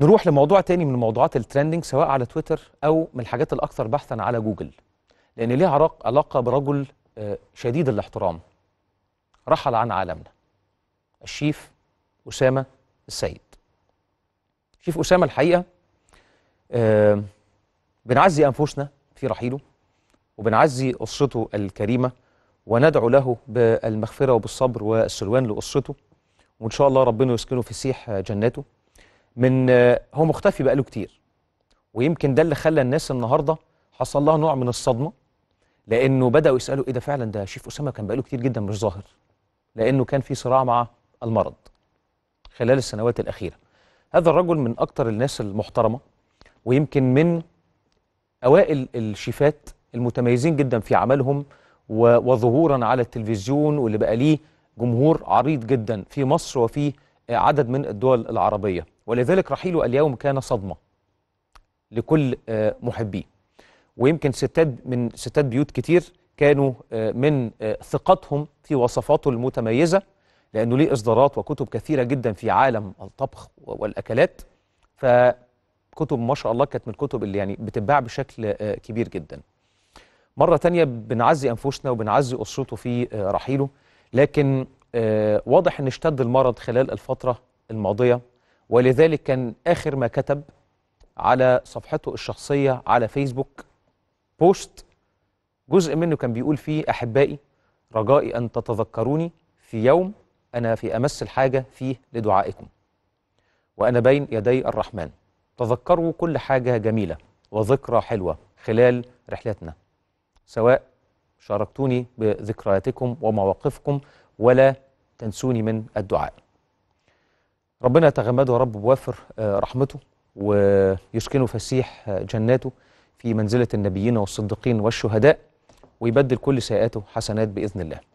نروح لموضوع تاني من موضوعات الترندنج سواء على تويتر او من الحاجات الاكثر بحثا على جوجل لان ليها علاقه برجل آه، شديد الاحترام رحل عن عالمنا الشيف اسامه السيد شيف اسامه الحقيقه آه، بنعزي انفسنا في رحيله وبنعزي اسرته الكريمه وندعو له بالمغفره وبالصبر والسلوان لاسرته وان شاء الله ربنا يسكنه في سيح جناته من آه، هو مختفي بقاله كتير ويمكن ده اللي خلى الناس النهارده حصل لها نوع من الصدمه لانه بداوا يسالوا ايه ده فعلا ده شيف اسامه كان بقاله كتير جدا مش ظاهر لانه كان في صراع مع المرض خلال السنوات الاخيره هذا الرجل من اكتر الناس المحترمه ويمكن من اوائل الشيفات المتميزين جدا في عملهم وظهورا على التلفزيون واللي بقى ليه جمهور عريض جدا في مصر وفي عدد من الدول العربيه ولذلك رحيله اليوم كان صدمة لكل آه، محبيه ويمكن ستات من ستات بيوت كتير كانوا آه، من آه، ثقتهم في وصفاته المتميزة لأنه ليه إصدارات وكتب كثيرة جدا في عالم الطبخ والأكلات فكتب ما شاء الله كانت من الكتب اللي يعني بتتباع بشكل كبير جدا مرة تانية بنعزي أنفسنا وبنعزي أسرته في رحيله لكن واضح أن اشتد المرض خلال الفترة الماضية ولذلك كان آخر ما كتب على صفحته الشخصية على فيسبوك بوست جزء منه كان بيقول فيه أحبائي رجائي أن تتذكروني في يوم أنا في أمس الحاجة فيه لدعائكم وأنا بين يدي الرحمن تذكروا كل حاجة جميلة وذكرى حلوة خلال رحلتنا سواء شاركتوني بذكرياتكم ومواقفكم ولا تنسوني من الدعاء ربنا يتغمده يا رب بوافر آه، رحمته ويسكنه فسيح آه، جناته في منزلة النبيين والصديقين والشهداء ويبدل كل سيئاته حسنات بإذن الله